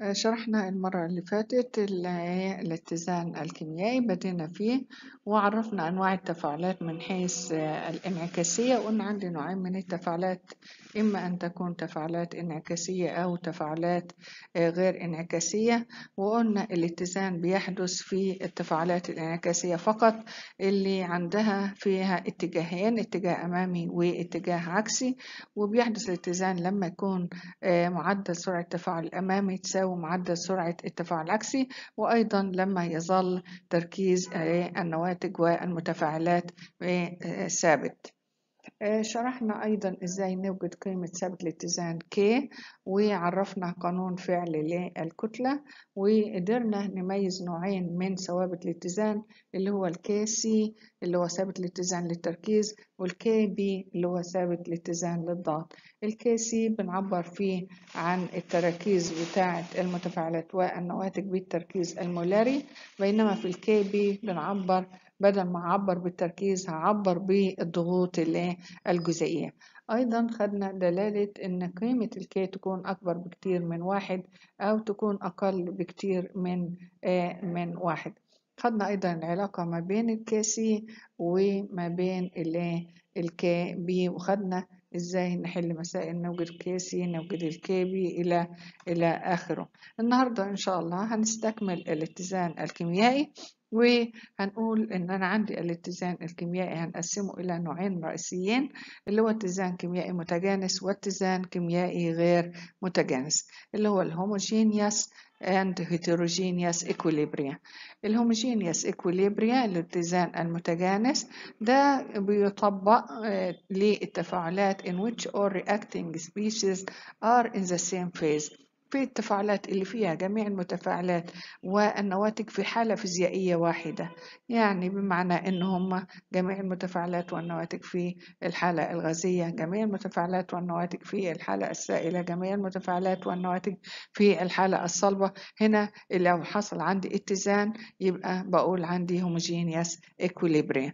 آه، شرحنا المرة اللي فاتت الاتزان الكيميائي بدينا فيه وعرفنا أنواع التفاعلات من حيث آه، الانعكاسية وقلنا عندي نوعين من التفاعلات إما أن تكون تفاعلات انعكاسية أو تفاعلات آه، غير انعكاسية وقلنا الاتزان بيحدث في التفاعلات الانعكاسية فقط اللي عندها فيها اتجاهين اتجاه أمامي واتجاه عكسي وبيحدث الاتزان لما يكون معدل سرعة التفاعل الأمامي تساوي ومعدل سرعة التفاعل العكسي وأيضا لما يظل تركيز النواتج والمتفاعلات آه، آه، ثابت آه، شرحنا أيضا إزاي نوجد قيمة ثابت الاتزان K وعرفنا قانون فعل للكتلة وقدرنا نميز نوعين من ثوابت الاتزان اللي هو الـ KC اللي هو ثابت الاتزان للتركيز والـ بي اللي هو ثابت الاتزان للضغط الكي سي بنعبر فيه عن التراكيز بتاعة المتفاعلات والنواتج بالتركيز المولاري بينما في الـ بي بنعبر بدل ما عبر بالتركيز هعبر بالضغوط الجزئية أيضا خدنا دلالة إن قيمة الكي تكون أكبر بكتير من واحد أو تكون أقل بكتير من آه، من واحد خدنا أيضا العلاقة ما بين الكي سي وما بين الكي بي وخدنا ازاي نحل مسائل نوجد الكيسي نوجد الكيبي الى الى اخره النهارده ان شاء الله هنستكمل الاتزان الكيميائي وهنقول ان انا عندي الاتزان الكيميائي هنقسمه الى نوعين رئيسيين اللي هو اتزان كيميائي متجانس واتزان كيميائي غير متجانس اللي هو الهوموجينيوس and heterogeneous equilibria homogeneous equilibria الاتزان المتجانس ده بيطبق للتفاعلات in which all reacting species are in the same phase في التفاعلات اللي فيها جميع المتفاعلات والنواتج في حالة فيزيائية واحدة يعني بمعنى إن هم جميع المتفاعلات والنواتج في الحالة الغازية جميع المتفاعلات والنواتج في الحالة السائلة جميع المتفاعلات والنواتج في الحالة الصلبة هنا لو حصل عندي اتزان يبقى بقول عندي هوموجينيوس equilibrium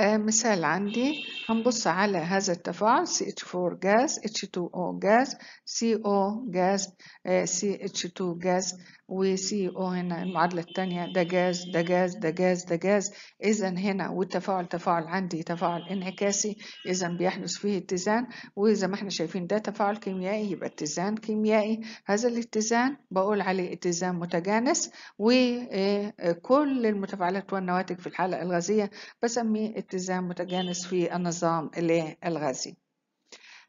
آه، مثال عندي هنبص على هذا التفاعل CH4 جاز H2O جاز CO جاز ch CH2 جاز وسي او هنا المعادلة الثانية ده جاز ده جاز ده جاز ده جاز إذا هنا والتفاعل تفاعل عندي تفاعل انعكاسي إذا بيحدث فيه اتزان وإذا ما احنا شايفين ده تفاعل كيميائي يبقى اتزان كيميائي هذا الاتزان بقول عليه اتزان متجانس وكل آه، آه، المتفاعلات والنواتج في الحالة الغازية بسميه اتزان متجانس في النظام الغازي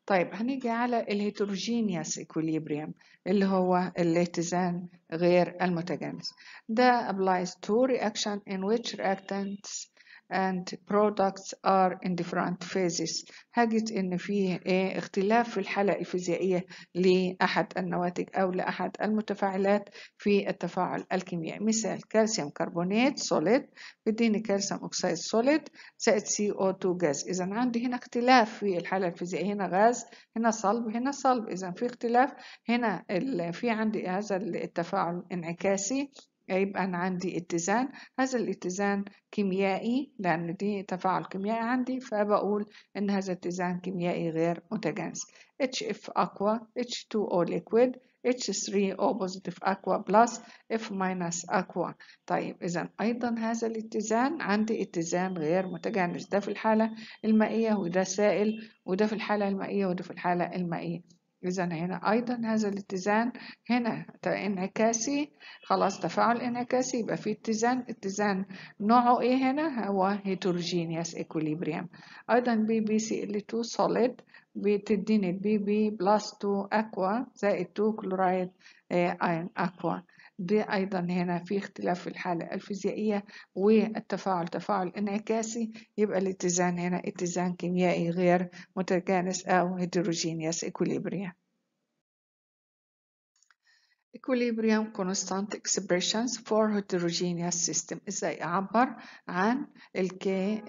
طيب هنيجي على الهيتروجينيوس إكوليبريم اللي هو الاتزان غير المتجانس ده applies to reaction in which reactants and products are in different phases هجد ان فيه ايه اختلاف في الحالة الفيزيائية لأحد النواتج أو لأحد المتفاعلات في التفاعل الكيميائي مثال كالسيوم كربونات سوليد بديني كالسيوم أكسيد سوليد زائد CO2 جاز إذا عندي هنا اختلاف في الحالة الفيزيائية هنا غاز هنا صلب هنا صلب إذا في اختلاف هنا في عندي هذا التفاعل انعكاسي يبقى أنا عندي اتزان هذا الاتزان كيميائي لأن دي تفاعل كيميائي عندي فبقول إن هذا اتزان كيميائي غير متجانس HF أقوى H2O liquid H3O positive aqua plus F minus aqua طيب إذا أيضا هذا الاتزان عندي اتزان غير متجانس ده في الحالة المائية وده سائل وده في الحالة المائية وده في الحالة المائية إذا هنا أيضا هذا الاتزان هنا انعكاسي خلاص تفاعل انعكاسي يبقى في اتزان اتزان نوعه إيه هنا هو هيتروجينيوس إكوليبريم أيضا بي بي سي ال 2 سوليد بتديني البي بي بلس 2 أكوا زائد 2 كلورايد أين أكوا ده أيضا هنا في اختلاف في الحالة الفيزيائية والتفاعل تفاعل انعكاسي يبقى الاتزان هنا اتزان كيميائي غير متجانس أو هيدروجينيوس إكوليبريا equilibrium constant expressions for heterogeneous system ازاي اعبر عن الكي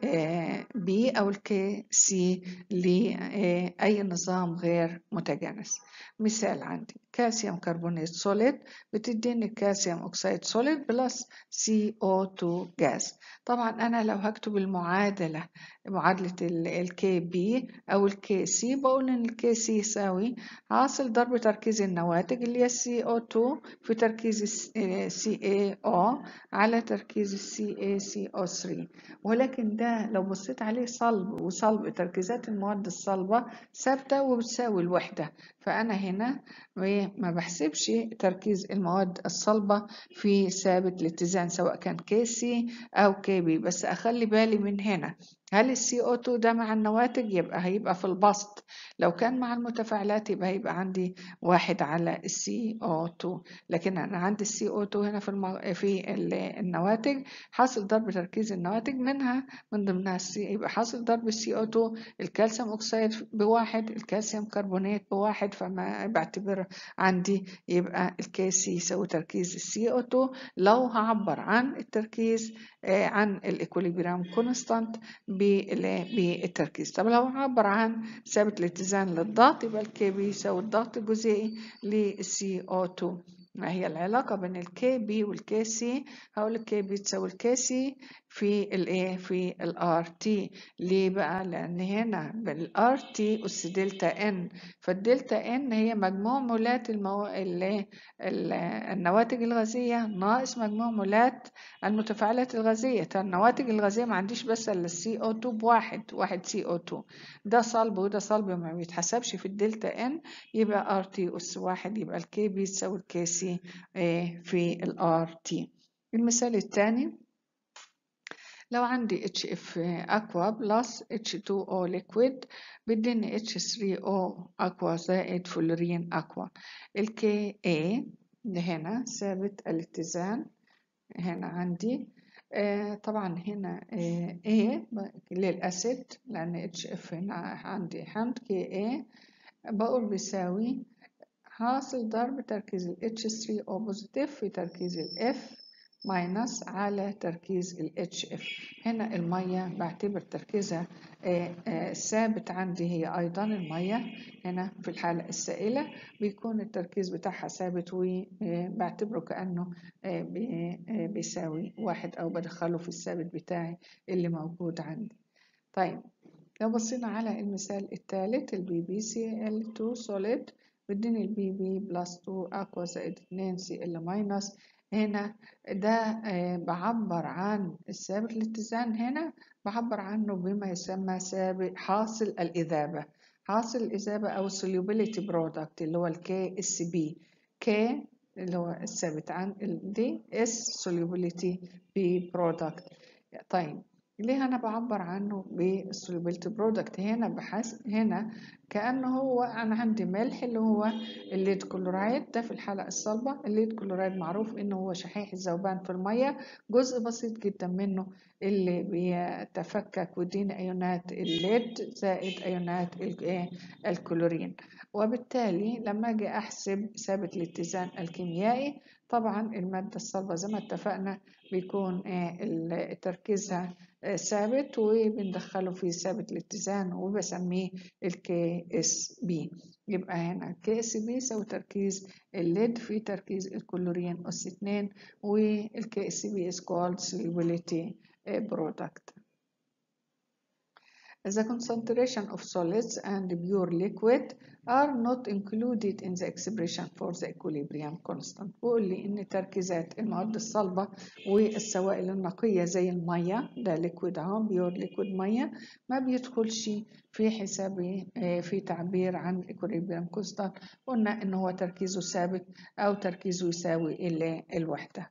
بي او الكي سي لاي نظام غير متجانس مثال عندي كالسيوم كربونات سوليد بتديني كالسيوم oxide سوليد بلس سي او 2 جاز طبعا انا لو هكتب المعادله معادله الكي بي او الكي سي بقول ان الكي سي يساوي عاصل ضرب تركيز النواتج اللي هي السي او 2 نقطته في تركيز السي اي او على تركيز السي اي سي او 3 ولكن ده لو بصيت عليه صلب وصلب تركيزات المواد الصلبة ثابتة وبتساوي الوحدة فأنا هنا إيه، ما بحسبش تركيز المواد الصلبة في ثابت الاتزان سواء كان كي سي أو كي بي بس أخلي بالي من هنا هل السي co 2 ده مع النواتج يبقى هيبقى في البسط لو كان مع المتفاعلات يبقى هيبقى عندي واحد على السي co 2 لكن انا عندي السي co 2 هنا في المو... في النواتج حاصل ضرب تركيز النواتج منها من ضمنها السي يبقى حاصل ضرب السي co 2 الكالسيوم اوكسيد بواحد الكالسيوم كربونات بواحد فما بعتبر عندي يبقى KC يساوي تركيز السي co 2 لو هعبر عن التركيز آه، عن الإيكوليبرام كونستانت ب بالتركيز طب لو عبر عن ثابت الاتزان للضغط يبقى الكي يساوي الضغط الجزيئي للسي او 2 ما هي العلاقة بين الكي بي والكي سي هقول الكي بي تساوي الكي سي في الايه في الار تي ليه بقى لان هنا بالار تي اس دلتا ان فالدلتا ان هي مجموع مولات المو... ال... النواتج الغازيه ناقص مجموع مولات المتفاعلات الغازيه النواتج الغازيه ما عنديش بس الا السي او 2 بواحد واحد سي او 2 ده صلب وده صلب ما بيتحسبش في الدلتا ان يبقى ار تي اس واحد يبقى الكي بي تساوي الكي سي في الار تي المثال الثاني لو عندي HF أكوا بلس H2O ليكويد بديني H3O أكوا زائد فلورين أكوا الكي A هنا ثابت الاتزان هنا عندي آه، طبعا هنا آه A للأسيد لأن HF هنا عندي حمض كي A بقول بيساوي حاصل ضرب تركيز ال H3O بوزيتيف في تركيز ال F ماينس على تركيز ال HF هنا المية بعتبر تركيزها آه، آه، ثابت عندي هي أيضا المية هنا في الحالة السائلة بيكون التركيز بتاعها ثابت وبعتبره آه، كأنه بيساوي واحد أو بدخله في الثابت بتاعي اللي موجود عندي طيب لو بصينا على المثال الثالث ال bbcl 2 solid بديني ال BB بلس 2 أقوى زائد 2 CL ال ماينس هنا ده آه، بعبر عن السابق الاتزان هنا بعبر عنه بما يسمى سابق حاصل الإذابة حاصل الإذابة أو solubility product اللي هو اس بي K اللي هو الثابت عن دي اس solubility بي product طيب ليه أنا بعبر عنه بالسولوبيلتي برودكت هنا بحس هنا كأنه هو أنا عندي ملح اللي هو الليد كلورايد ده في الحلقة الصلبة الليد كلورايد معروف إنه هو شحيح الذوبان في المية جزء بسيط جدا منه اللي بيتفكك ودين أيونات الليد زائد أيونات إيه، الكلورين وبالتالي لما أجي أحسب ثابت الاتزان الكيميائي طبعا المادة الصلبة زي ما اتفقنا بيكون آه، تركيزها آه، ثابت وبندخله في ثابت الاتزان وبسميه الكي اس بي يبقى هنا كي اس بي يساوي تركيز الليد e في تركيز الكلورين اس 2 والكي اس بي از كولد سوليبيليتي برودكت The concentration of solids and pure liquid are not included in the expression for the equilibrium constant بقول لي ان تركيزات المواد الصلبة والسوائل النقية زي المية ده liquid اهو pure liquid مية ما بيدخلش في حساب في تعبير عن equilibrium constant قلنا ان هو تركيزه ثابت او تركيزه يساوي الوحدة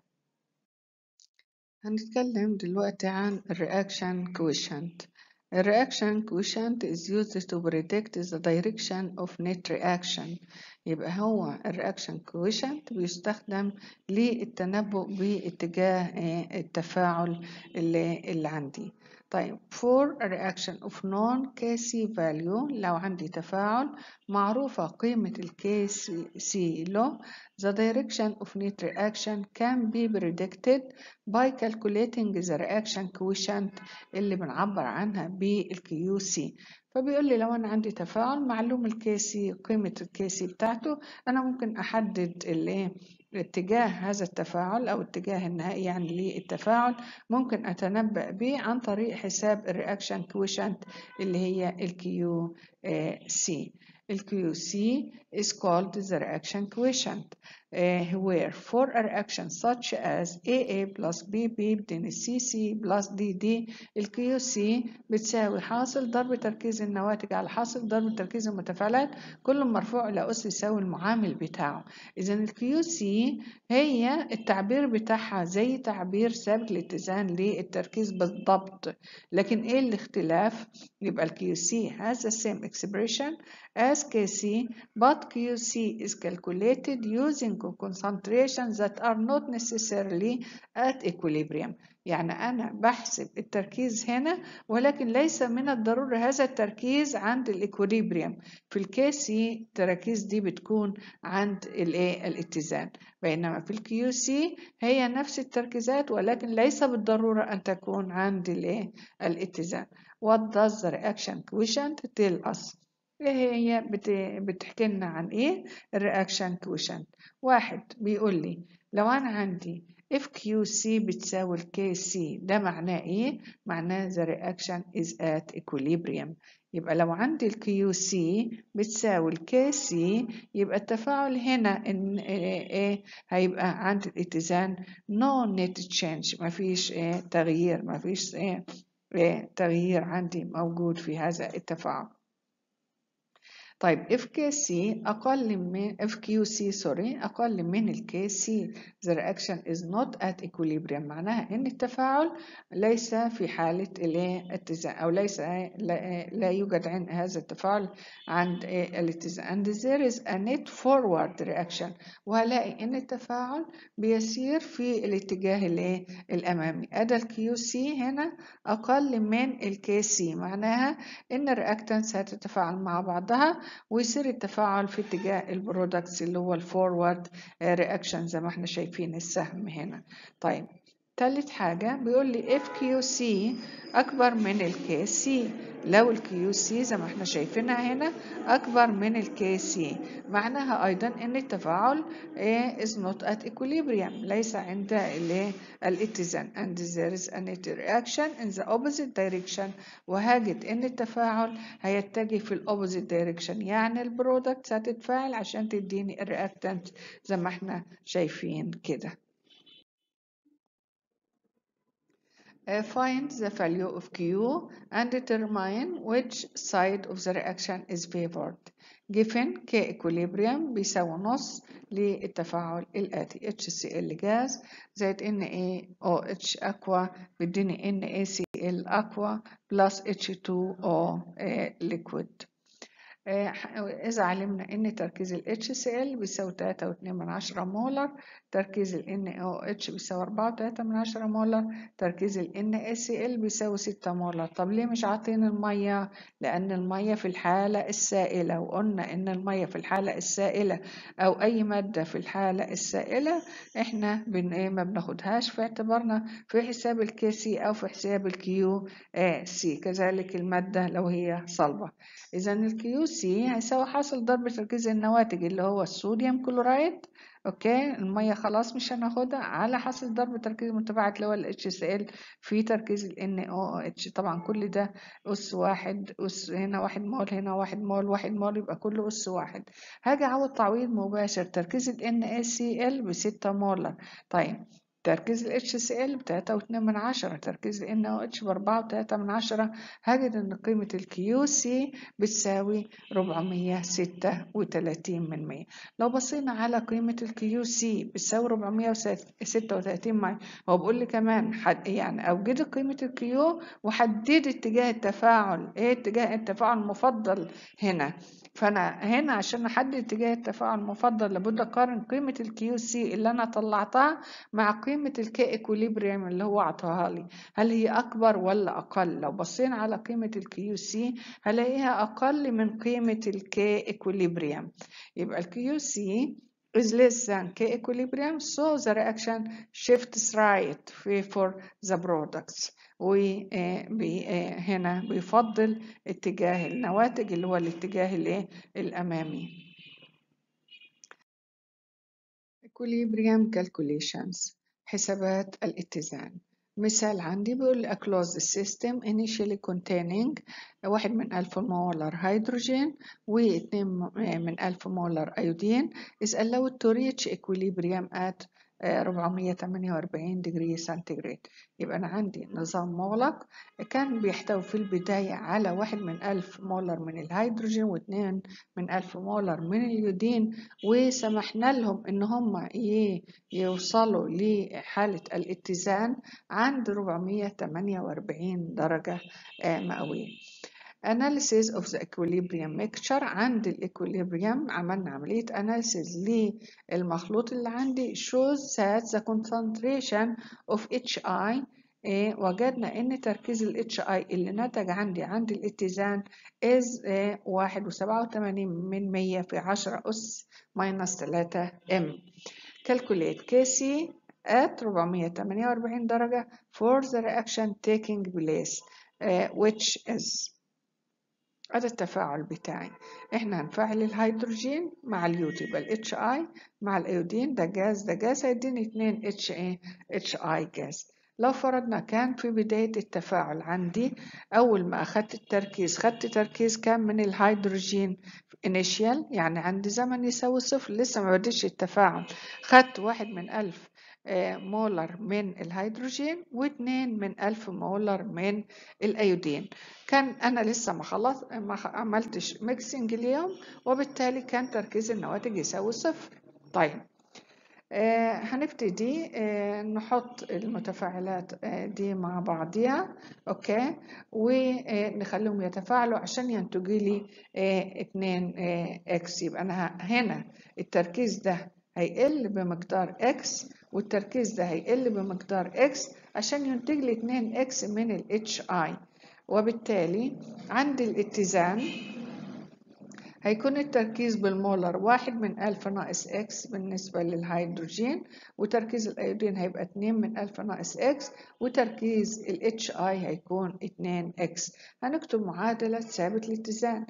هنتكلم دلوقتي عن reaction quotient. A reaction quotient is used to predict the direction of net reaction يبقى هو الرياكشن كويشنت بيستخدم للتنبؤ باتجاه آه، التفاعل اللي, اللي عندي طيب for a reaction of non KC value لو عندي تفاعل معروفة قيمة ال KC له the direction of net reaction can be predicted by calculating the reaction quotient اللي بنعبر عنها بال QC فبيقول لي لو أنا عندي تفاعل معلوم ال KC قيمة ال KC بتاعته أنا ممكن أحدد الإيه اتجاه هذا التفاعل أو اتجاه النهائي يعني للتفاعل ممكن أتنبأ به عن طريق حساب الرياكشن كويشنت اللي هي الكيو سي الكيو سي is called the reaction quotient uh, where for a reaction such as AA plus BB بدين CC plus DD الكيو QC بتساوي حاصل ضرب تركيز النواتج على حاصل ضرب تركيز المتفاعلات كل مرفوع إلى أس يساوي المعامل بتاعه إذا الكيو QC هي التعبير بتاعها زي تعبير ثابت الاتزان للتركيز بالضبط لكن إيه الاختلاف يبقى الكيو QC has the same expression as KC but QC is calculated using concentrations that are not necessarily at equilibrium يعني أنا بحسب التركيز هنا ولكن ليس من الضروري هذا التركيز عند الإكوليبريم في الكيسي التراكيز دي بتكون عند الايه الاتزان بينما في الكيو سي هي نفس التركيزات ولكن ليس بالضرورة أن تكون عند الايه الاتزان What does the reaction quotient tell us? اللي هي بت... بتحكي لنا عن ايه الرياكشن كوشن واحد بيقول لي لو انا عندي اف كيو سي بتساوي الكي سي ده معناه ايه معناه ذا رياكشن از ات ايكوليبريم يبقى لو عندي الكيو سي بتساوي الكي سي يبقى التفاعل هنا إن إيه, إيه،, إيه، هيبقى عند الاتزان نو نت تشينج مفيش إيه تغيير مفيش إيه،, إيه تغيير عندي موجود في هذا التفاعل طيب اف كي سي أقل من اف كيو سي سوري أقل من ال سي ذا رياكشن از نوت ات ايكوليبريم معناها إن التفاعل ليس في حالة الاتزان أو ليس لا, يوجد عند هذا التفاعل عند الاتزان and there is a net forward reaction وهلاقي إن التفاعل بيسير في الاتجاه الأمامي ادى ال سي هنا أقل من ال سي معناها إن الرياكتنس هتتفاعل مع بعضها ويصير التفاعل في اتجاه البرودكتس اللي هو الفورورد رياكشن آه، زي ما احنا شايفين السهم هنا طيب تالت حاجة بيقول لي اف كيو سي أكبر من الكي سي لو الكيو سي زي ما احنا شايفينها هنا أكبر من الكي سي معناها أيضا إن التفاعل is not at equilibrium ليس عند الاتزان and there is an interaction in the opposite direction وهاجد إن التفاعل هيتجه في opposite direction يعني البرودكت هتتفاعل عشان تديني الرياكتنت زي ما احنا شايفين كده Uh, Find the value of Q and determine which side of the reaction is favored. given K equilibrium بيساوي نص للتفاعل الآتي HCl gas زائد NaOH aqua بيديني NaCl aqua plus H2O liquid آه، إذا علمنا إن تركيز ال HCl بيساوي 3.2 من عشرة مولر تركيز ال NOH بيساوي 4.3 من عشرة مولر تركيز ال NaCl بيساوي 6 مولر طب ليه مش عاطين المية؟ لأن المية في الحالة السائلة وقلنا إن المية في الحالة السائلة أو أي مادة في الحالة السائلة إحنا بن إيه ما بناخدهاش في اعتبارنا في حساب الكي سي أو في حساب الكيو سي كذلك المادة لو هي صلبة إذا الكيو سي هيساوي يعني حاصل ضرب تركيز النواتج اللي هو الصوديوم كلورايد اوكي الميه خلاص مش هناخدها على حاصل ضرب تركيز المتباعد اللي هو الاتش ال في تركيز ال ان او اتش طبعا كل ده أس واحد أس هنا واحد مول هنا واحد مول واحد مول يبقى كله أس واحد هاجي أعوض تعويض مباشر تركيز ال ان اس ب بستة مولر طيب تركيز ال HCl ب واتنين من عشرة تركيز ال NaOH بأربعة وتلاتة من عشرة هجد إن قيمة ال QC بتساوي ربعمية ستة وتلاتين من مية لو بصينا على قيمة ال QC بتساوي ربعمية ستة وتلاتين مية هو بيقول لي كمان حد يعني أوجد قيمة ال Q وحددت اتجاه التفاعل إيه اتجاه التفاعل المفضل هنا فأنا هنا عشان أحدد اتجاه التفاعل المفضل لابد أقارن قيمة ال QC اللي أنا طلعتها مع قيمة قيمة الكإكوليبريم اللي هو عطاها لي هل هي أكبر ولا أقل لو بصينا على قيمة الكيو سي هلاقيها أقل من قيمة الكإكوليبريم يبقى الكيو سي is less than K equilibrium so the reaction shifts right for the products وهنا آه، آه، بيفضل اتجاه النواتج اللي هو الاتجاه الامامي equilibrium calculations حسابات الاتزان مثال عندي بيقول a closed system initially containing واحد من ألف مولر هيدروجين واتنين من ألف مولر أيودين is allowed to reach equilibrium at 448 درجة سنتيجراد يبقى أنا عندي نظام مغلق كان بيحتوي في البداية على واحد من ألف مولر من الهيدروجين واثنين من ألف مولر من اليودين وسمحنا لهم إن هم يوصلوا لحالة الاتزان عند 448 درجة آه، مئوية analysis of the equilibrium mixture عند الإكوليبريم عملنا عملية analysis للمخلوط اللي عندي shows that the concentration of HI إيه وجدنا ان تركيز ال HI اللي نتج عندي عند الاتزان is إيه واحد وسبعة وتمانين من مية في عشرة أس ماينس تلاتة ام calculate Kc at 448 درجة for the reaction taking place uh, which is هذا التفاعل بتاعي احنا هنفعل الهيدروجين مع اليود يبقى الاتش اي مع الايودين ده جاز ده جاز هيديني اتنين اتش اي اتش اي جاز لو فرضنا كان في بداية التفاعل عندي أول ما أخدت التركيز خدت تركيز كان من الهيدروجين initial يعني عندي زمن يساوي صفر لسه ما بديتش التفاعل خدت واحد من ألف آه، مولر من الهيدروجين و2 من 1000 مولر من الايودين كان انا لسه ما خلص ما عملتش ميكسنج اليوم وبالتالي كان تركيز النواتج يساوي صفر طيب آه هنبتدي آه نحط المتفاعلات آه دي مع بعضيها اوكي ونخليهم آه، يتفاعلوا عشان ينتجي لي 2 آه، اكس يبقى انا هنا التركيز ده هيقل بمقدار اكس والتركيز ده هيقل بمقدار اكس عشان ينتج لي 2 اكس من ال HI وبالتالي عند الاتزان هيكون التركيز بالمولر واحد من ألف ناقص إكس بالنسبة للهيدروجين وتركيز الأيودين هيبقى اتنين من ألف ناقص إكس وتركيز ال HI هيكون اتنين إكس هنكتب معادلة ثابت الاتزان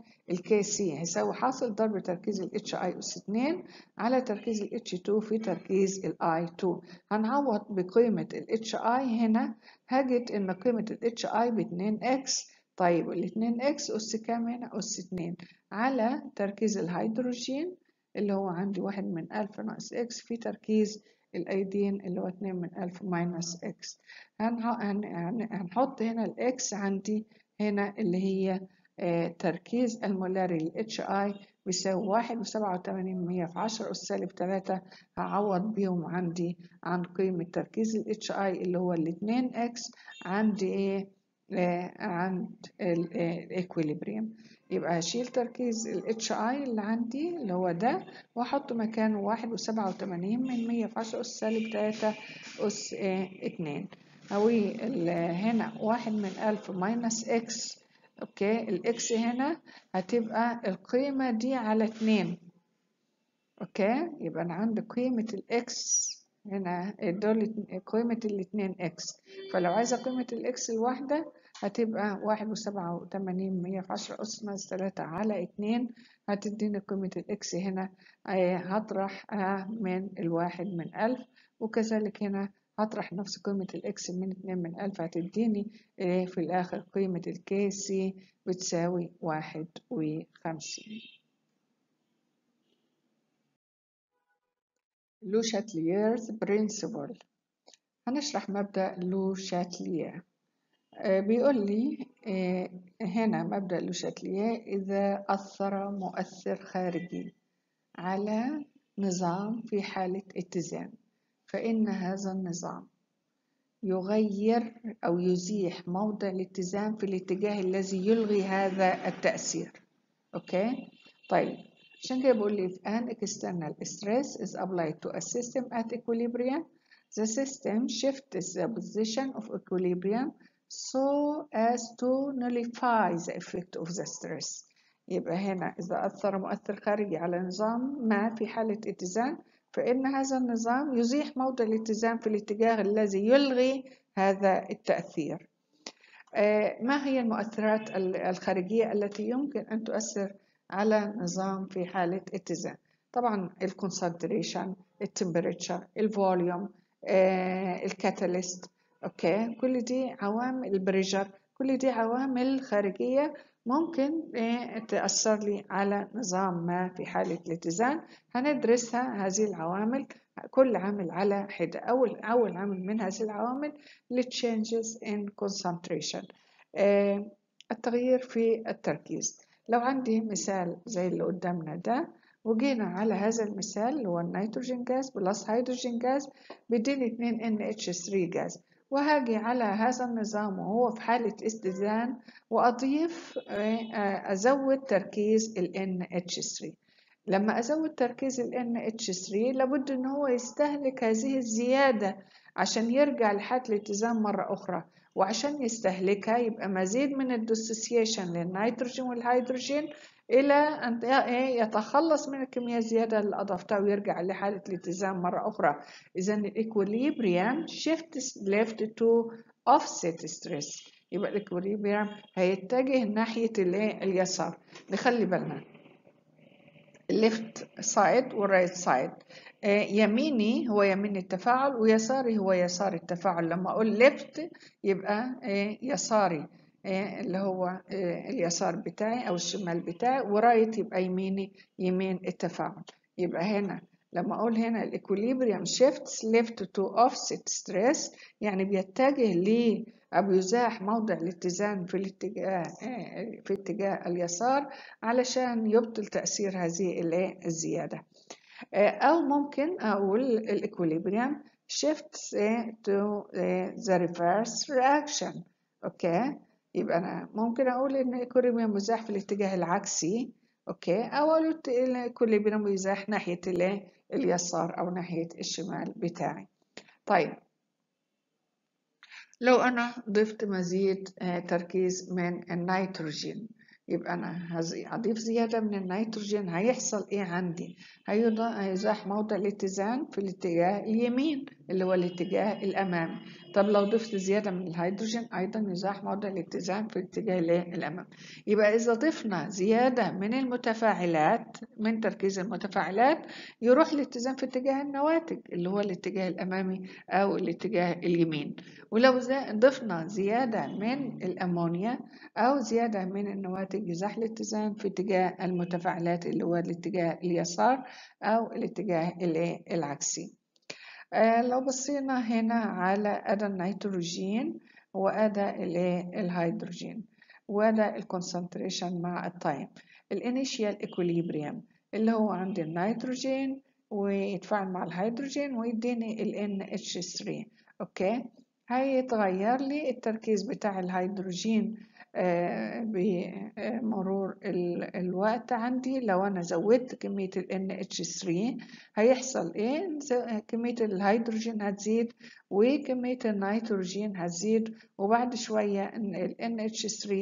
كي سي هيساوي حاصل ضرب تركيز ال HI أس اتنين على تركيز ال H2 في تركيز ال I2 هنعوض بقيمة ال HI هنا هجد إن قيمة ال HI باتنين إكس طيب الاتنين اكس أس كام هنا أس اتنين على تركيز الهيدروجين اللي هو عندي واحد من ألف ناقص اكس في تركيز الايدين اللي هو اتنين من ألف ماينس اكس هنحط هنا الاكس عندي هنا اللي هي آه، تركيز المولاري ال HI بيساوي واحد وسبعة وتمانين مية في عشرة أس سالب تلاتة هعوض بيهم عندي عن قيمة تركيز ال HI اللي هو الاتنين إكس عندي إيه عند الإكوليبريم يبقى هشيل تركيز الاتش اي اللي عندي اللي هو ده واحط مكانه واحد وسبعة وتمانين من مية في عشرة اس سالب تلاتة اس آه، اتنين هوي هنا واحد من ألف ماينس اكس اوكي الاكس هنا هتبقى القيمة دي على اتنين اوكي يبقى انا عندي قيمة الاكس هنا دول قيمة الاتنين اكس فلو عايزة قيمة الاكس الواحدة هتبقى واحد وسبعة وتمانين مية في عشرة أس ناقص تلاتة على اتنين هتديني قيمة الإكس هنا آه، هطرحها آه، من الواحد من ألف وكذلك هنا هطرح نفس قيمة الإكس من اتنين من ألف هتديني آه، في الآخر قيمة الكي سي بتساوي واحد وخمسين لو شاتليرز برينسيبل هنشرح مبدأ لو شاتلير آه، بيقول لي آه، هنا مبدأ لوشاتلييه إذا أثر مؤثر خارجي على نظام في حالة اتزان فإن هذا النظام يغير أو يزيح موضع الاتزان في الاتجاه الذي يلغي هذا التأثير أوكي؟ طيب عشان كده بقول لي ان اكسترنال external stress is applied to a system at equilibrium the system shifts the position of equilibrium so as to nullify the effect of the stress يبقى هنا إذا أثر مؤثر خارجي على نظام ما في حالة اتزان فإن هذا النظام يزيح موضع الاتزان في الاتجاه الذي يلغي هذا التأثير آه، ما هي المؤثرات الخارجية التي يمكن أن تؤثر على نظام في حالة اتزان طبعا الكونسنتريشن التمبريتشر الفوليوم آه، الكاتاليست أوكي كل دي عوامل بريجر كل دي عوامل خارجية ممكن إيه، تأثر لي على نظام ما في حالة الاتزان هندرسها هذه العوامل كل عامل على حدة أول أول عامل من هذه العوامل اللي changes in concentration إيه، التغيير في التركيز لو عندي مثال زي اللي قدامنا ده وجينا على هذا المثال اللي هو النيتروجين جاز بلس هيدروجين جاز بيديني 2 NH3 جاز وهاجي على هذا النظام وهو في حالة استئذان وأضيف آه، أزود تركيز ال NH3 لما أزود تركيز ال NH3 لابد إن هو يستهلك هذه الزيادة عشان يرجع لحالة الالتزام مرة أخرى وعشان يستهلكها يبقى مزيد من الدسوسيشن للنيتروجين والهيدروجين إلى أن إيه، يتخلص من الكمية الزيادة اللي أضفتها ويرجع لحالة الاتزان مرة أخرى إذا الإكوليبريم شيفت ليفت تو offset ستريس يبقى الإكوليبريم هيتجه ناحية اليسار نخلي بالنا الليفت سايد والرايت سايد يميني هو يمين التفاعل ويساري هو يسار التفاعل لما أقول ليفت يبقى إيه، يساري إيه، اللي هو إيه، اليسار بتاعي أو الشمال بتاعي ورايت يبقى يميني يمين التفاعل يبقى هنا لما أقول هنا الإكوليبريم شيفتس ليفت تو أوفست ستريس يعني بيتجه ل أو يزاح موضع الاتزان في الاتجاه إيه، في اتجاه اليسار علشان يبطل تأثير هذه الزيادة أو ممكن أقول الإكوليبريم شيفتس تو ذا ريفيرس رياكشن أوكي يبقى أنا ممكن أقول إن كل مزاح في الاتجاه العكسي أوكي أو أقول كل بنا مزاح ناحية اليسار أو ناحية الشمال بتاعي طيب لو أنا ضفت مزيد آه، تركيز من النيتروجين يبقى أنا هضيف زيادة من النيتروجين هيحصل إيه عندي؟ هيزاح موضع الاتزان في الاتجاه اليمين اللي هو الاتجاه الأمامي طب لو ضفت زيادة من الهيدروجين أيضا يزاح موضع الاتزان في اتجاه الأمام يبقى إذا ضفنا زيادة من المتفاعلات من تركيز المتفاعلات يروح الاتزان في اتجاه النواتج اللي هو الاتجاه الأمامي أو الاتجاه اليمين ولو ضفنا زيادة من الأمونيا أو زيادة من النواتج يزاح الاتزان في اتجاه المتفاعلات اللي هو الاتجاه اليسار أو الاتجاه العكسي آه، لو بصينا هنا على أدا النيتروجين وأدا الهيدروجين وأدا الكونسنتريشن مع التايم الانيشيال اكوليبريم اللي هو عندي النيتروجين ويتفاعل مع الهيدروجين ويديني ال NH3 اوكي هيتغير لي التركيز بتاع الهيدروجين آه، بمرور الوقت عندي لو أنا زودت كمية ال NH3 هيحصل إيه؟ كمية الهيدروجين هتزيد وكمية النيتروجين هتزيد وبعد شوية ال NH3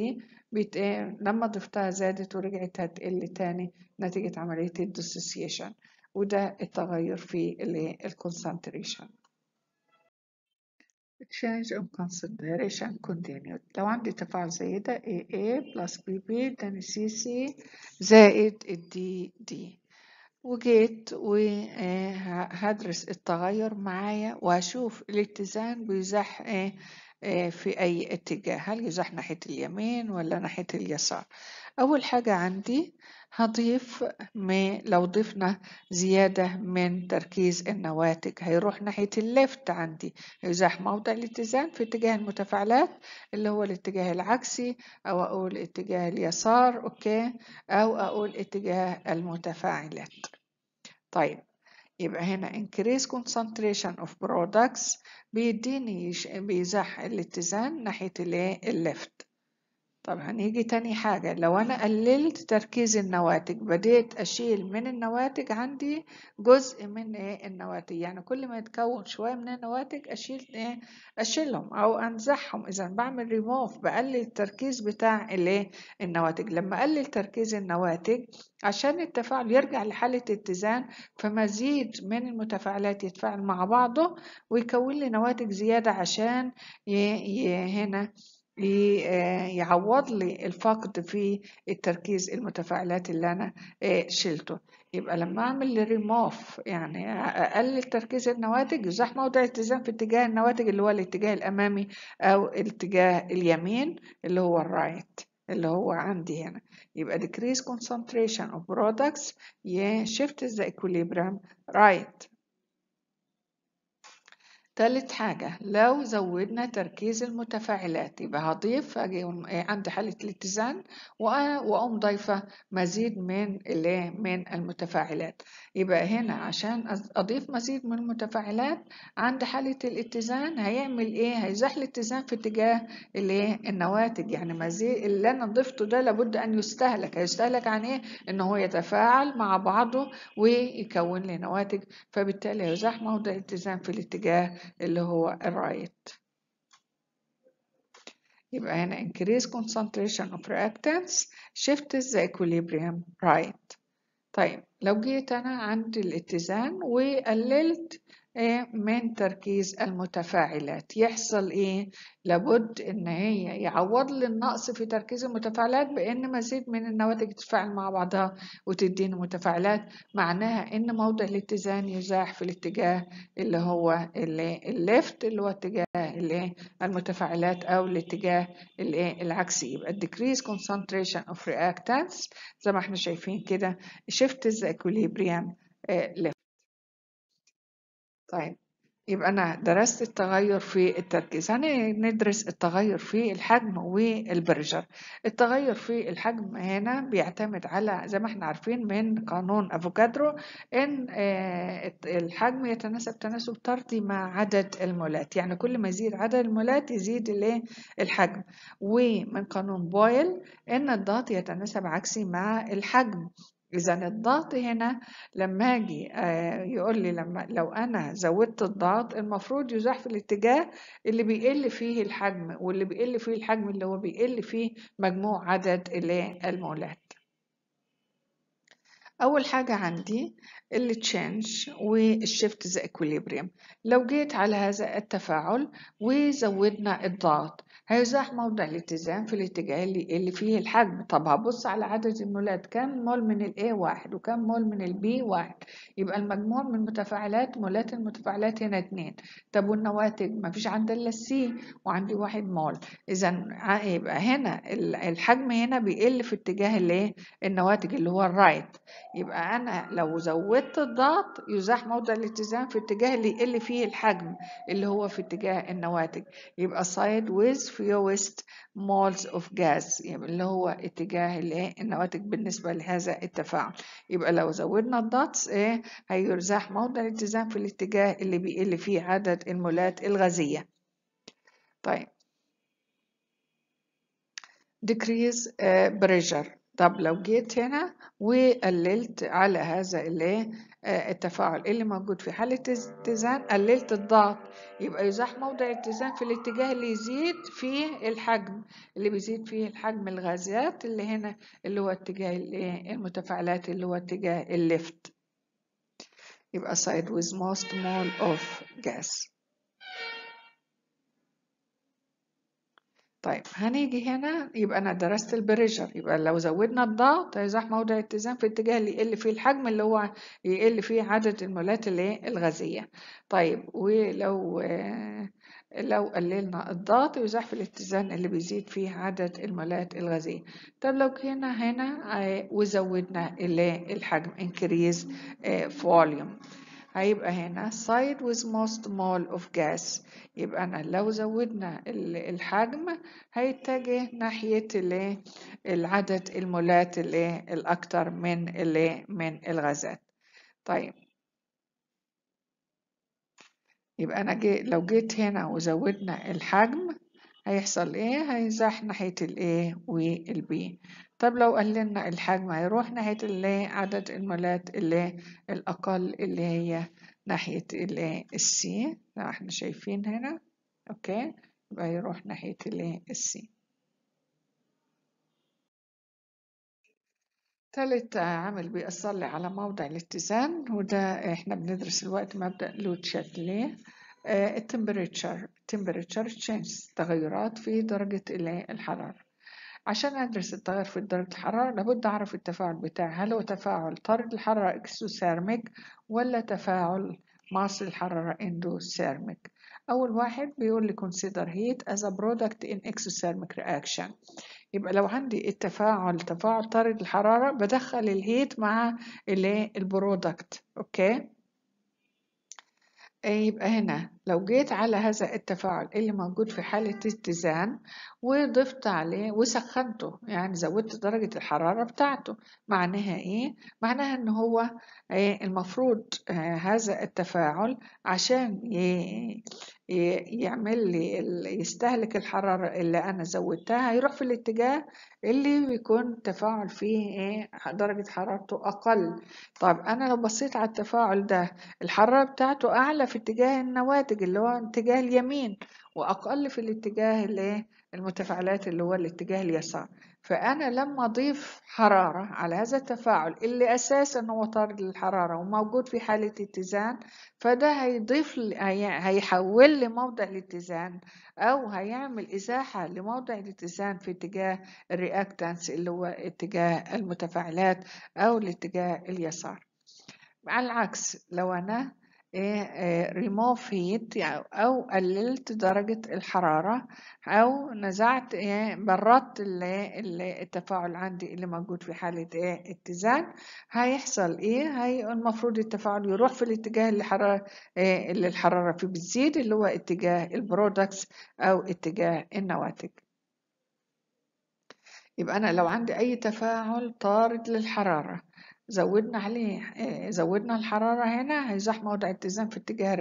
بت... آه، لما ضفتها زادت ورجعت هتقل تاني نتيجة عملية الديسوسيشن وده التغير في الكونسنتريشن change in concentration continued لو عندي تفاعل زي ده AA plus BB then CC زائد DD وجيت وهدرس التغير معايا واشوف الاتزان بيزاح ايه آه، في أي اتجاه هل يزح ناحية اليمين ولا ناحية اليسار أول حاجة عندي هضيف ما لو ضفنا زيادة من تركيز النواتج هيروح ناحية الليفت عندي يزاح موضع الاتزان في اتجاه المتفاعلات اللي هو الاتجاه العكسي أو أقول اتجاه اليسار أوكي أو أقول اتجاه المتفاعلات طيب يبقى هنا increase concentration of products بيديني بيزح الاتزان ناحية الليفت طب هنيجي تاني حاجة لو أنا قللت تركيز النواتج بديت أشيل من النواتج عندي جزء من إيه النواتج يعني كل ما يتكون شوية من النواتج أشيل إيه أشيلهم أو أنزحهم إذا بعمل ريموف بقلل التركيز بتاع الإيه النواتج لما أقلل تركيز النواتج عشان التفاعل يرجع لحالة اتزان فمزيد من المتفاعلات يتفاعل مع بعضه ويكون لي نواتج زيادة عشان ي... ي... هنا آه، يعوض لي الفقد في التركيز المتفاعلات اللي انا آه، شلته يبقى لما اعمل ريموف يعني اقلل تركيز النواتج يزاح موضع التزام في اتجاه النواتج اللي هو الاتجاه الامامي او الاتجاه اليمين اللي هو الرايت اللي هو عندي هنا يبقى decrease concentration of products يشفت yeah, the equilibrium right تالت حاجة لو زودنا تركيز المتفاعلات يبقى هضيف أجي إيه، عند حالة الاتزان وأقوم ضايفة مزيد من من المتفاعلات يبقى هنا عشان أضيف مزيد من المتفاعلات عند حالة الاتزان هيعمل إيه؟ هيزاح الاتزان في اتجاه النواتج يعني مزيد اللي أنا ضفته ده لابد أن يستهلك هيستهلك عن إيه؟ إن هو يتفاعل مع بعضه ويكون لي نواتج فبالتالي هيزاح موضع الاتزان في الاتجاه اللي هو الرايت يبقى هنا increase concentration of reactants shift the equilibrium right طيب لو جيت أنا عند الاتزان وقللت ايه من تركيز المتفاعلات يحصل إيه لابد إن هي يعوض لي النقص في تركيز المتفاعلات بإن مزيد من النواتج تتفاعل مع بعضها وتديني متفاعلات معناها إن موضع الاتزان يزاح في الاتجاه اللي هو اللي الليفت اللي هو اتجاه اللي المتفاعلات أو الاتجاه اللي العكسي يبقى decrease concentration of reactants زي ما احنا شايفين كده shift the equilibrium left آه، طيب يبقى أنا درست التغير في التركيز هندرس التغير في الحجم والبرجر التغير في الحجم هنا بيعتمد على زي ما احنا عارفين من قانون أفوكادرو إن آه، الحجم يتناسب تناسب طردي مع عدد المولات يعني كل ما يزيد عدد المولات يزيد الحجم ومن قانون بويل إن الضغط يتناسب عكسي مع الحجم إذا الضغط هنا لما أجي آه، يقول لي لما لو أنا زودت الضغط المفروض يزاح في الاتجاه اللي بيقل فيه الحجم واللي بيقل فيه الحجم اللي هو بيقل فيه مجموع عدد المولات أول حاجة عندي ال change وال shift the equilibrium لو جيت على هذا التفاعل وزودنا الضغط هيزاح موضع الاتزان في الاتجاه اللي, اللي فيه الحجم طب هبص على عدد المولات كم مول من الـ A واحد وكم مول من الـ B واحد يبقى المجموع من متفاعلات مولات المتفاعلات هنا اتنين طب والنواتج ما فيش عندي الا السي وعندي واحد مول اذا يبقى هنا الحجم هنا بيقل في اتجاه الايه النواتج اللي هو الرايت يبقى أنا لو زودت الضغط يزاح موضع الاتزان في اتجاه اللي يقل فيه الحجم اللي هو في اتجاه النواتج يبقى سايد ويز fewest moles of gas يبقى اللي هو اتجاه الايه النواتج بالنسبة لهذا التفاعل يبقى لو زودنا الضغط ايه هيزاح موضع الاتزان في الاتجاه اللي بيقل فيه عدد المولات الغازية طيب decrease آه، pressure طب لو جيت هنا وقللت على هذا الايه التفاعل اللي موجود في حالة اتزان قللت الضغط يبقى يزاح موضع اتزان في الاتجاه اللي يزيد فيه الحجم اللي بيزيد فيه الحجم الغازات اللي هنا اللي هو اتجاه آه، المتفاعلات اللي هو اتجاه الليفت يبقى side with most mole of gas طيب هنيجي هنا يبقى أنا درست البريشر يبقى لو زودنا الضغط هيزاح موضع الاتزان في اتجاه اللي يقل فيه الحجم اللي هو يقل فيه عدد المولات اللي الغازية طيب ولو آه، لو قللنا الضغط يزاح في الاتزان اللي بيزيد فيه عدد المولات الغازية طب لو كنا هنا آه، وزودنا الحجم increase آه، volume هيبقى هنا side with most mole of gas يبقى أنا لو زودنا الحجم هيتجه ناحية العدد المولات الأكتر من من الغازات طيب يبقى أنا جي لو جيت هنا وزودنا الحجم هيحصل ايه هيزاح ناحية الاي والبي طب لو قللنا الحجم هيروح ناحية اللي عدد المولات اللي الأقل اللي هي ناحية اللي السي لو احنا شايفين هنا اوكي يبقى يروح ناحية اللي السي تالت عامل بيأثر لي على موضع الاتزان وده احنا بندرس الوقت مبدأ لوتشات ليه آه، temperature temperature changes تغيرات في درجة الحرارة عشان أدرس التغير في درجة الحرارة لابد أعرف التفاعل بتاعها هل هو تفاعل طرد الحرارة إكسوثيرميك ولا تفاعل مصل الحرارة إندوثيرميك أول واحد بيقول لي consider heat as a product in exothermic reaction يبقى لو عندي التفاعل تفاعل طرد الحرارة بدخل الهيت مع البرودكت أوكي إيه، يبقى هنا لو جيت على هذا التفاعل اللي موجود في حالة اتزان وضفت عليه وسخنته يعني زودت درجة الحرارة بتاعته معناها ايه؟ معناها ان هو إيه، المفروض آه، هذا التفاعل عشان يعمل لي يستهلك الحرارة اللي أنا زودتها هيروح في الاتجاه اللي بيكون تفاعل فيه إيه درجة حرارته أقل طب أنا لو بصيت على التفاعل ده الحرارة بتاعته أعلى في اتجاه النواتج اللي هو اتجاه اليمين وأقل في الاتجاه اللي المتفاعلات اللي هو الاتجاه اليسار فأنا لما أضيف حرارة على هذا التفاعل اللي أساسا هو طارد للحرارة وموجود في حالة اتزان فده هيضيف هيحول لي موضع الاتزان أو هيعمل إزاحة لموضع الاتزان في اتجاه الرياكتانس اللي هو اتجاه المتفاعلات أو الاتجاه اليسار على العكس لو أنا إيه, إيه، ريموفيت هيت يعني، أو قللت درجة الحرارة أو نزعت إيه بردت التفاعل عندي اللي موجود في حالة إيه اتزان هيحصل إيه هي المفروض التفاعل يروح في الاتجاه اللي الحرارة إيه اللي الحرارة فيه بتزيد اللي هو اتجاه البرودكتس أو اتجاه النواتج يبقى أنا لو عندي أي تفاعل طارد للحرارة زودنا عليه إيه، زودنا الحرارة هنا هيزحمة وضع اتزان في اتجاه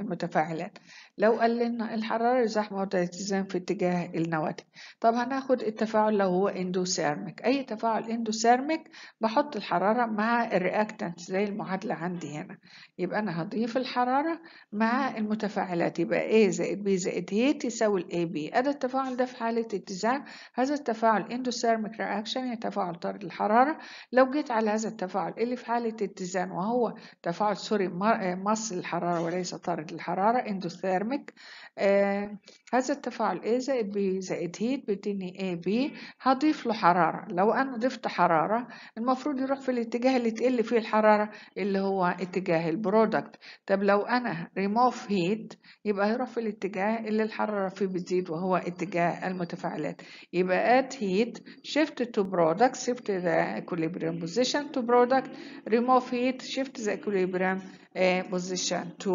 المتفاعلات لو قللنا الحرارة يزحمة وضع التزام في اتجاه النواتج طب هناخد التفاعل لو هو اندوثيرميك أي تفاعل اندوثيرميك بحط الحرارة مع الرياكتنت زي المعادلة عندي هنا يبقى أنا هضيف الحرارة مع المتفاعلات يبقى A زائد B زائد H يساوي الـ AB أدى التفاعل ده في حالة اتزان هذا التفاعل اندوثيرميك رياكشن تفاعل طرد الحرارة لو جيت على هذا التفاعل التفاعل اللي في حالة اتزان وهو تفاعل سوري مص الحرارة وليس طارد الحرارة اندوثيرميك آه، هذا التفاعل A زائد B زائد هيت بيديني AB هضيف له حرارة لو أنا ضفت حرارة المفروض يروح في الاتجاه اللي تقل فيه الحرارة اللي هو اتجاه البرودكت طب لو أنا ريموف هيت يبقى هيروح في الاتجاه اللي الحرارة فيه بتزيد وهو اتجاه المتفاعلات يبقى add heat shift to product shift the equilibrium position to product remove heat shift the equilibrium eh, position to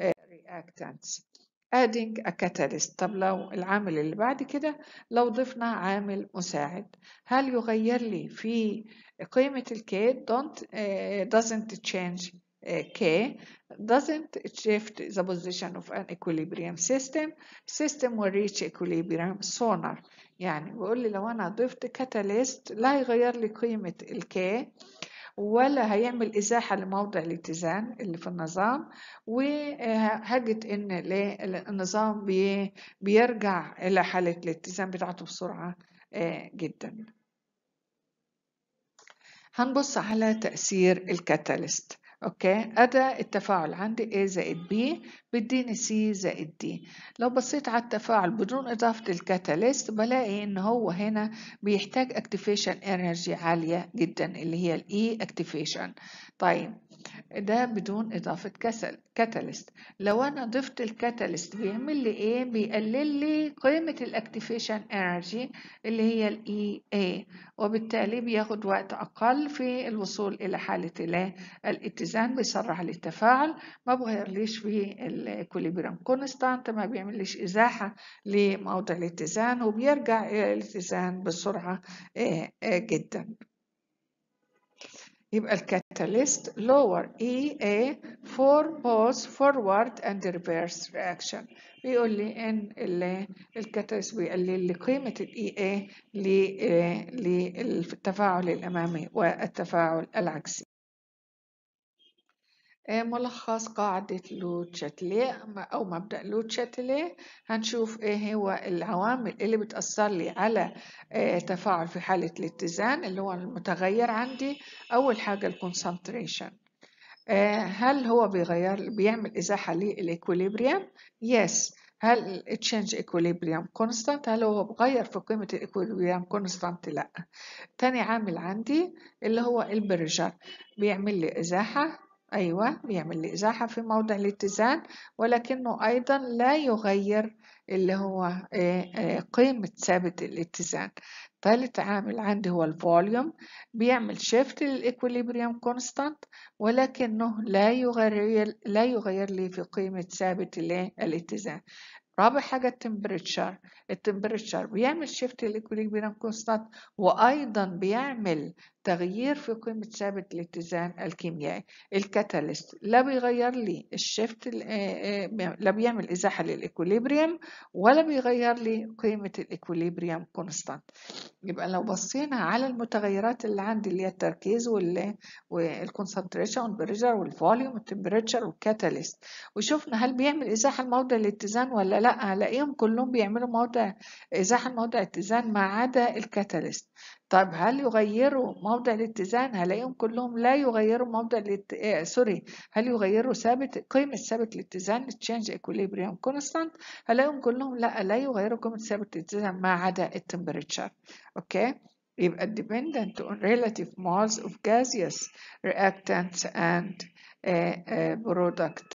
eh, reactants adding a catalyst طب لو العامل اللي بعد كده لو ضفنا عامل مساعد هل يغير لي في قيمة ال K don't, uh, doesn't change K doesn't shift the position of an equilibrium system system will reach equilibrium sooner يعني بيقول لي لو أنا ضفت catalyst لا يغير لي قيمة ال K ولا هيعمل إزاحة لموضع الاتزان اللي في النظام وهجت إن النظام بيرجع إلى حالة الاتزان بتاعته بسرعة آه، جدا هنبص على تأثير الكاتاليست اوكي أداة التفاعل عندي A زائد B بيديني C زائد D لو بصيت على التفاعل بدون إضافة الكاتاليست بلاقي إن هو هنا بيحتاج اكتيفيشن انرجي عالية جدا اللي هي الاي E activation طيب ده بدون إضافة كسل كاتاليست لو أنا ضفت الكاتاليست بيعمل لي إيه؟ بيقلل لي قيمة الأكتيفيشن إنرجي اللي هي الـ EA وبالتالي بياخد وقت أقل في الوصول إلى حالة الاتزان بيسرع للتفاعل التفاعل ما بغيرليش في الكوليبرم كونستانت ما بيعمليش إزاحة لموضع الاتزان وبيرجع إلى الاتزان بسرعة آه، آه، جدا يبقى الكاتاليست lower E A for both forward and reverse reaction بيقول لي ان الكاتاليست بيقلل لي قيمة ال EA آه، للتفاعل الأمامي والتفاعل العكسي إيه، ملخص قاعدة لوتشاتلي أو مبدأ لوتشاتلي هنشوف إيه هو العوامل اللي بتأثر لي على إيه، تفاعل في حالة الاتزان اللي هو المتغير عندي أول حاجة الكونسنتريشن هل هو بيغير بيعمل إزاحة للإيكوليبريم؟ يس هل تشينج equilibrium constant هل هو بغير في قيمة الايكوليبريم constant لا تاني عامل عندي اللي هو البرجر بيعمل لي إزاحة أيوة بيعمل لي إزاحة في موضع الاتزان ولكنه أيضا لا يغير اللي هو قيمة ثابت الاتزان ثالث عامل عندي هو الفوليوم بيعمل شيفت للإكوليبريم كونستانت ولكنه لا يغير لا يغير لي في قيمة ثابت الاتزان رابع حاجة التمبريتشر التمبريتشر بيعمل شيفت للإكوليبريم كونستانت وأيضا بيعمل تغيير في قيمة ثابت الاتزان الكيميائي الكاتاليست لا بيغير لي الشفت آه، آه، لا بيعمل إزاحة للإكوليبريم ولا بيغير لي قيمة الإكوليبريم كونستانت يبقى لو بصينا على المتغيرات اللي عندي اللي هي التركيز والكونسنتريشن بريشر والفوليوم والتمبريتشر والكاتاليست وشفنا هل بيعمل إزاحة الموضع الاتزان ولا لا هلاقيهم كلهم بيعملوا موضع إزاحة الموضع الاتزان ما عدا الكاتاليست طب هل يغيروا موضع الاتزان هلاقيهم كلهم لا يغيروا موضع الات... آه سوري هل يغيروا ثابت قيمة ثابت الاتزان change equilibrium constant هلاقيهم كلهم لا لا يغيروا قيمة ثابت الاتزان ما عدا التمبريتشر اوكي يبقى dependent on relative moles of gaseous reactants and uh, uh, product